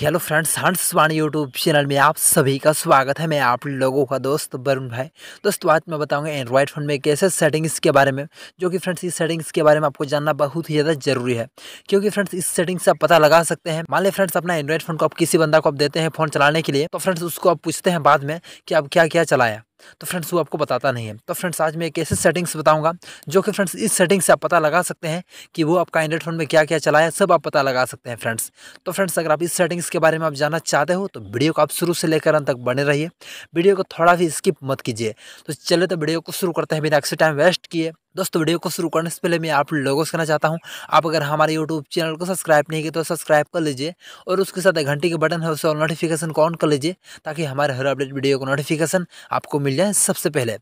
hello friends हंस वाणी YouTube channel में आप सभी का स्वागत है मैं आप लोगों का दोस्त वरुण भाई दोस्तों आज मैं बताऊंगा एंड्रॉयड फ़ोन में कैसे सेटिंग्स के बारे में जो कि फ्रेंड्स इस सेटिंग्स के बारे में आपको जानना बहुत ही ज़्यादा जरूरी है क्योंकि फ्रेंड्स इस सेटिंग्स से आप पता लगा सकते हैं मान लें फ्रेंड्स अपना एंड्रॉयड फ़ोन को आप किसी बंदा को आप देते हैं फ़ोन चलाने के लिए तो फ्रेंड्स उसको आप पूछते हैं बाद में कि आप क्या क्या चलाया तो फ्रेंड्स वो आपको बताता नहीं है तो फ्रेंड्स आज मैं एक ऐसे सेटिंग्स बताऊँगा जो कि फ्रेंड्स इस सेटिंग से आप पता लगा सकते हैं कि वो आपका एंड्रॉइड फ़ोन में क्या क्या चला है सब आप पता लगा सकते हैं फ्रेंड्स तो फ्रेंड्स अगर आप इस सेटिंग्स के बारे में आप जानना चाहते हो तो वीडियो को आप शुरू से लेकर अंत तक बने रहिए वीडियो को थोड़ा भी स्किप मत कीजिए तो चले तो वीडियो को शुरू करते हैं बिना अक्सर टाइम वेस्ट किए दोस्तों वीडियो को शुरू करने से पहले मैं आप लोगों से कहना चाहता हूं आप अगर हमारे यूट्यूब चैनल को सब्सक्राइब नहीं किया तो सब्सक्राइब कर लीजिए और उसके साथ एक घंटी के बटन है उसे और नोटिफिकेशन को ऑन कर लीजिए ताकि हमारे हर अपडेट वीडियो को नोटिफिकेशन आपको मिल जाए सबसे पहले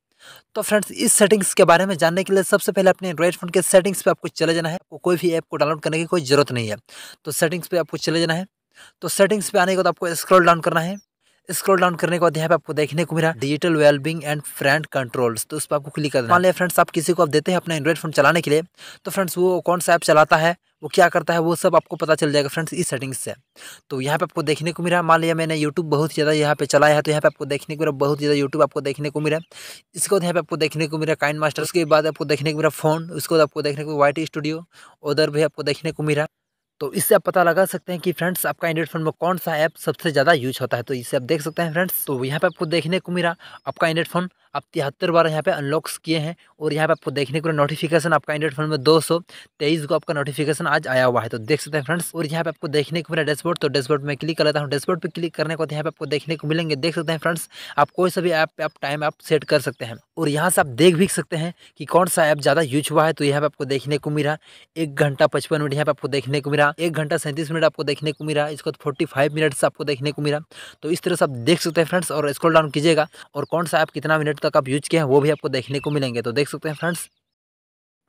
तो फ्रेंड्स इस सेटिंग्स के बारे में जानने के लिए सबसे पहले अपने एंड्रॉइड फोन के सेटिंग्स पर आपको चले जाना है आपको कोई भी ऐप को डाउनलोड करने की कोई ज़रूरत नहीं है तो सेटिंग्स पर आपको चले जाना है तो सेटिंग्स पर आने के बाद आपको स्क्रॉल डाउन करना है स्क्रॉल डाउन करने के बाद यहाँ पे आपको देखने को मिला digital wellbeing and friend controls तो उस पर आपको क्लिक करना मान लिया फ्रेंड्स आप किसी को आप देते हैं अपना एंड्रॉइड फोन चलाने के लिए तो फ्रेंड्स वो कौन सा ऐप चलाता है वो क्या करता है वो सब आपको पता चल जाएगा फ्रेंड्स इस सेटिंग्स से तो यहाँ पे आपको देखने को मिला मान लिया मैंने यूट्यूब बहुत ज़्यादा यहाँ पे चलाया है तो यहाँ पे आपको देखने को मिला बहुत ज़्यादा यूट्यूब आपको देखने को मिला इसके बाद यहाँ पे आपको देखने को मिला काइन मास्टर उसके बाद आपको देखने को मिला फ़ोन उसके बाद आपको देखने को वाइट स्टूडियो उधर भी आपको देखने को मिला तो इससे आप पता लगा सकते हैं कि फ्रेंड्स आपका एंड्रॉइड फ़ोन में कौन सा ऐप सबसे ज़्यादा यूज होता है तो इससे आप देख सकते हैं फ्रेंड्स तो यहाँ पे आपको देखने को मिला आपका एंड्रॉइड फ़ोन आप तिहत्तर बार यहाँ पे अनलॉक्स किए हैं और यहाँ पे आपको देखने को नोटिफिकेशन आपका एंड्रॉइड फोन में दो सौ तेईस को आपका नोटिफिकेशन आज आया हुआ है तो देख सकते हैं फ्रेंड्स और यहाँ पे आपको देखने को मिला डैशबोर्ड तो डैशबोर्ड में क्लिक कर लेता हूँ डैशबोर्ड पर क्लिक करने के बाद यहाँ पे आपको देखने को मिलेंगे देख सकते हैं फ्रेंड्स आप कोई सा भी ऐप पर आप टाइम आप सेट कर सकते हैं और यहाँ से आप देख भी सकते हैं कि कौन सा ऐप ज़्यादा यूज हुआ है तो यहाँ पर आपको देखने को मिला एक घंटा पचपन मिनट यहाँ पर आपको देखने को मिला मिला एक घंटा सैंतीस मिनट आपको देखने को मिला इसको फोर्टी फाइव मिनट आपको देखने को मिला तो इस तरह से आप देख सकते हैं फ्रेंड्स और स्क्रॉल डाउन कीजिएगा और कौन सा ऐप कितना मिनट तक आप यूज किया है वो भी आपको देखने को मिलेंगे तो देख सकते हैं फ्रेंड्स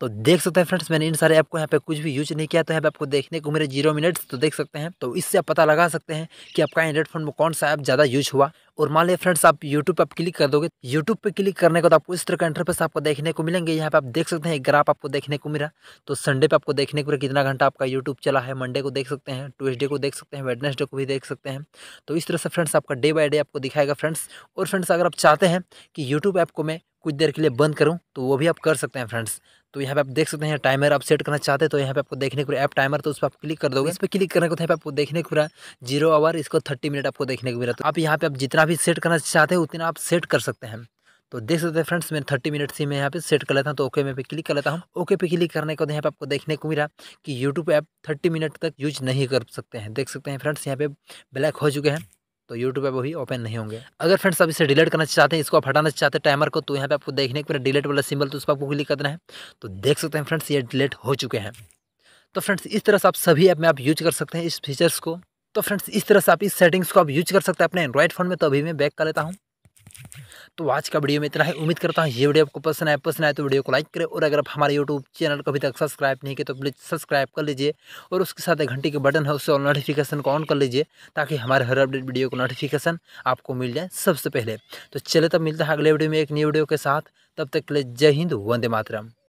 तो देख सकते हैं फ्रेंड्स मैंने इन सारे ऐप को यहाँ पे कुछ भी यूज नहीं किया तो यहाँ पे आपको देखने को मेरे जीरो मिनट्स तो देख सकते हैं तो इससे आप पता लगा सकते हैं कि आपका एंड्रॉइड फोन में कौन सा ऐप ज़्यादा यूज हुआ और मान लिया फ्रेंड्स आप यूट्यूब पर क्लिक कर दोगे यूट्यूब पर क्लिक करने को तो आपको इस तरह का इंटरफेस आपको देखने को मिलेंगे यहाँ पर आप देख सकते हैं ग्राफ आपको देखने को मिला तो संडे पर आपको देखने को मिला कितना घंटा आपका यूट्यूब चला है मंडे को देख सकते हैं ट्यूजडे को देख सकते हैं वेडनेसडे को भी देख सकते हैं तो इस तरह से फ्रेंड्स आपका डे बाई डे आपको दिखाएगा फ्रेंड्स और फ्रेंड्स अगर आप चाहते हैं कि यूट्यूब ऐप को मैं कुछ देर के लिए बंद करूँ तो वो भी आप कर सकते हैं फ्रेंड्स तो यहाँ पे आप देख सकते हैं टाइमर आप सेट करना चाहते हैं तो यहाँ पे आपको देखने को ऐप टाइमर तो उस पर आप क्लिक कर दोगे इस पर क्लिक करने को आपको देखने को रहा जीरो आवर इसको थर्टी मिनट आपको देखने को मिला तो आप यहाँ पे आप जितना भी सेट करना चाहते हैं उतना आप सेट कर सकते हैं तो देख सकते हैं फ्रेंड्स मैं थर्टी मिनट से मैं यहाँ पे सेट कर लेता हूँ तो ओके में पे क्लिक कर लेता हूँ ओके पे क्लिक करने के बाद यहाँ पे आपको देखने को मिला कि यूट्यूब ऐप थर्टी मिनट तक यूज नहीं कर सकते हैं देख सकते हैं फ्रेंड्स यहाँ पे ब्लैक हो चुके हैं तो यूट्यूब पर वही ओपन नहीं होंगे अगर फ्रेंड्स आप इसे डिलीट करना चाहते हैं इसको आप हटाना चाहते हैं टाइमर को तो यहाँ पे आपको देखने के डिलीट वाला सिंबल तो उस पर आपको क्लिक करना है तो देख सकते हैं फ्रेंड्स ये डिलीट हो चुके हैं तो फ्रेंड्स इस तरह से आप सभी ऐप में आप यूज कर सकते हैं इस फीचर्स को तो फ्रेंड्स इस तरह से आप इस सेटिंग्स को आप यूज कर सकते हैं अपने एंड्रॉइड फ़ोन में तो अभी मैं बैक कर लेता हूँ तो आज का वीडियो में इतना है उम्मीद करता हूँ ये वीडियो आपको पसंद आए पसंद आए तो वीडियो को लाइक करें और अगर आप हमारे यूट्यूब चैनल को अभी तक सब्सक्राइब नहीं किया तो प्लीज़ सब्सक्राइब कर लीजिए और उसके साथ एक घंटे के बटन है उससे नोटिफिकेशन को ऑन कर लीजिए ताकि हमारे हर अपडेट वीडियो को नोटिफिकेशन आपको मिल जाए सबसे पहले तो चले तब मिलता है अगले वीडियो में एक नई वीडियो के साथ तब तक के लिए जय हिंद वंदे मातरम